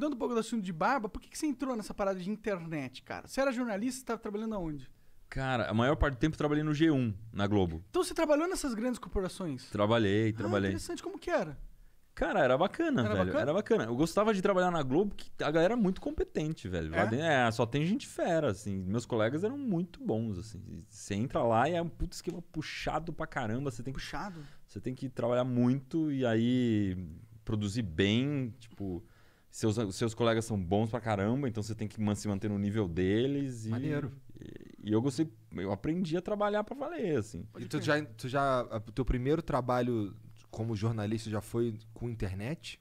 mudando um pouco do assunto de barba, por que, que você entrou nessa parada de internet, cara? Você era jornalista, você estava trabalhando aonde? Cara, a maior parte do tempo eu trabalhei no G1, na Globo. Então você trabalhou nessas grandes corporações? Trabalhei, ah, trabalhei. Ah, interessante, como que era? Cara, era bacana, era velho. Bacana? Era bacana. Eu gostava de trabalhar na Globo, que a galera é muito competente, velho. É? é, só tem gente fera, assim. Meus colegas eram muito bons, assim. Você entra lá e é um puto esquema puxado pra caramba. Você tem que, puxado? Você tem que trabalhar muito e aí produzir bem, tipo seus, seus colegas são bons pra caramba, então você tem que se manter no nível deles. E, Maneiro. E, e, eu gostei, eu aprendi a trabalhar pra valer, assim. E tu já, tu já. O teu primeiro trabalho como jornalista já foi com internet?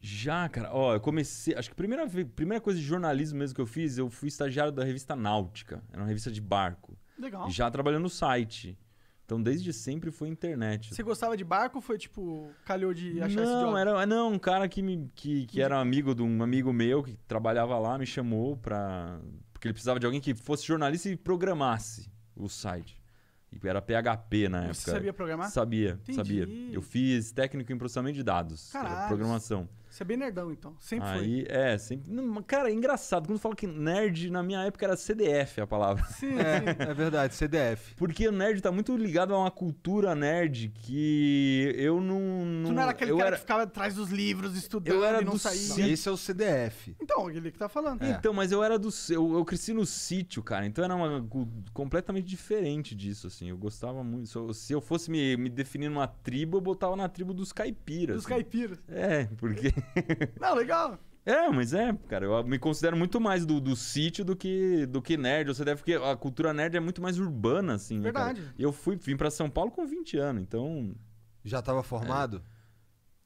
Já, cara. Ó, eu comecei. Acho que a primeira, primeira coisa de jornalismo mesmo que eu fiz, eu fui estagiário da revista Náutica. Era uma revista de barco. Legal. E já trabalhando no site. Então, desde sempre foi internet. Você gostava de barco ou foi, tipo, calhou de achar não, esse job? Era, não, um cara que, me, que, que era um amigo de um amigo meu que trabalhava lá me chamou pra... Porque ele precisava de alguém que fosse jornalista e programasse o site. E era PHP na Você época. Você sabia programar? Sabia, Entendi. sabia. Eu fiz técnico em processamento de dados. Caralho. Programação. Você é bem nerdão, então. Sempre Aí, foi. É, sempre. Cara, é engraçado. Quando fala que nerd, na minha época era CDF a palavra. Sim, é, é verdade, CDF. Porque o nerd tá muito ligado a uma cultura nerd que eu não. não tu não era aquele eu cara era... que ficava atrás dos livros, estudando eu era e não do saía. Esse é o CDF. Então, aquele que tá falando. É. Então, mas eu era do. Eu, eu cresci no sítio, cara. Então era uma completamente diferente disso, assim. Eu gostava muito. Se eu, se eu fosse me, me definir numa tribo, eu botava na tribo dos caipiras. Dos assim. caipiras. É, porque. Não, legal. É, mas é, cara, eu me considero muito mais do, do sítio do que, do que nerd. Você deve porque a cultura nerd é muito mais urbana, assim. Verdade. Né, cara? eu fui, vim para São Paulo com 20 anos, então. Já estava formado? É.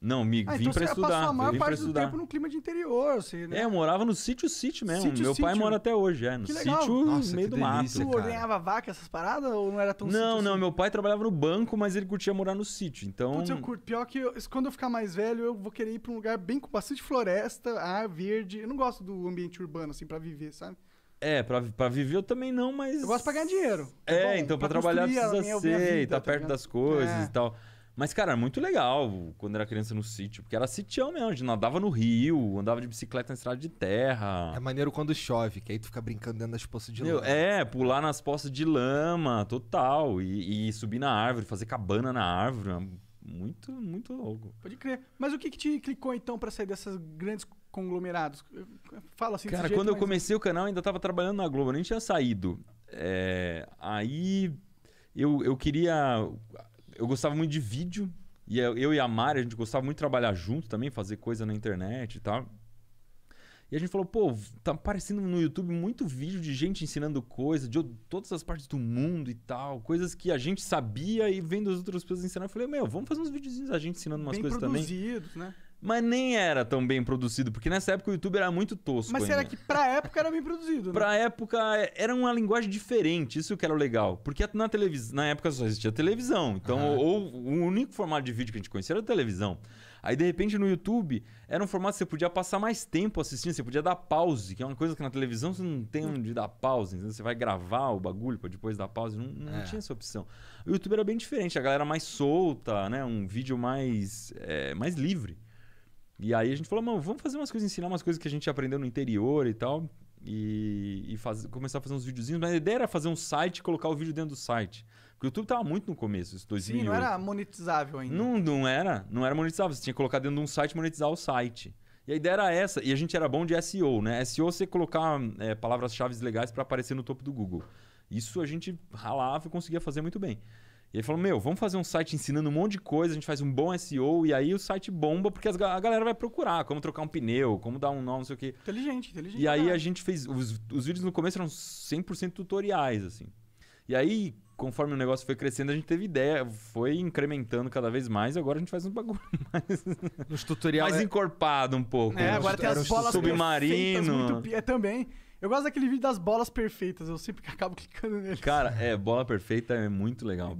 Não, me ah, vim então você estudar. Passou a maior parte do tempo no clima de interior, assim, né? É, eu morava no sítio sítio mesmo. Sítio, Meu pai sítio. mora até hoje, é. No que sítio Nossa, meio do delícia, mato. Você ordenhava vaca, essas paradas, ou não era tão Não, sítio, não. Assim? Meu pai trabalhava no banco, mas ele curtia morar no sítio. Então. Putz, eu curto. Pior que eu, quando eu ficar mais velho, eu vou querer ir pra um lugar bem com bastante floresta, ar verde. Eu não gosto do ambiente urbano, assim, pra viver, sabe? É, pra, pra viver eu também não, mas. Eu gosto de pagar dinheiro. É, é bom, então pra, pra trabalhar precisa ser, tá vida, tá, tá perto das coisas é. e tal. Mas, cara, era é muito legal quando era criança no sítio, porque era sitião mesmo, a gente nadava no rio, andava de bicicleta na estrada de terra. É maneiro quando chove, que aí tu fica brincando dentro das poças de lama. É, pular nas poças de lama, total. E, e subir na árvore, fazer cabana na árvore. É muito, muito louco. Pode crer. Mas o que, que te clicou então para sair dessas grandes conglomerados? Fala assim Cara, jeito, quando eu comecei o canal, ainda tava trabalhando na Globo, nem tinha saído. É, aí eu, eu queria eu gostava muito de vídeo. E eu e a Mari, a gente gostava muito de trabalhar junto também, fazer coisa na internet e tal. E a gente falou, pô, tá aparecendo no YouTube muito vídeo de gente ensinando coisa, de todas as partes do mundo e tal, coisas que a gente sabia e vendo as outras pessoas ensinar. Eu falei, meu, vamos fazer uns videozinhos a gente ensinando umas Bem coisas também. Né? Mas nem era tão bem produzido, porque nessa época o YouTube era muito tosco. Mas ainda. será que pra época era bem produzido? Né? pra época é, era uma linguagem diferente, isso que era legal. Porque na, televis... na época só existia televisão. Então, ah. ou, ou, o único formato de vídeo que a gente conhecia era televisão. Aí, de repente, no YouTube, era um formato que você podia passar mais tempo assistindo, você podia dar pause, que é uma coisa que na televisão você não tem hum. onde dar pause. Você vai gravar o bagulho pra depois dar pause. Não, não é. tinha essa opção. O YouTube era bem diferente, a galera mais solta, né? Um vídeo mais, é, mais livre. E aí a gente falou, mano, vamos fazer umas coisas, ensinar umas coisas que a gente aprendeu no interior e tal. E, e faz, começar a fazer uns videozinhos. Mas a ideia era fazer um site e colocar o vídeo dentro do site. Porque o YouTube tava muito no começo, isso 2008. Sim, não era monetizável ainda. Não, não era. Não era monetizável. Você tinha que colocar dentro de um site monetizar o site. E a ideia era essa. E a gente era bom de SEO, né? SEO é você colocar é, palavras-chave legais para aparecer no topo do Google. Isso a gente ralava e conseguia fazer muito bem. E ele falou: Meu, vamos fazer um site ensinando um monte de coisa, a gente faz um bom SEO e aí o site bomba porque a galera vai procurar como trocar um pneu, como dar um nome, não sei o quê. Inteligente, inteligente. E aí cara. a gente fez. Os, os vídeos no começo eram 100% tutoriais, assim. E aí, conforme o negócio foi crescendo, a gente teve ideia, foi incrementando cada vez mais. Agora a gente faz um bagulho mais. Nos tutoriais. Mais é... encorpado um pouco. É, né? agora tem as bolas submarino. Muito... É também. Eu gosto daquele vídeo das bolas perfeitas, eu sempre acabo clicando nele. Cara, é, bola perfeita é muito legal.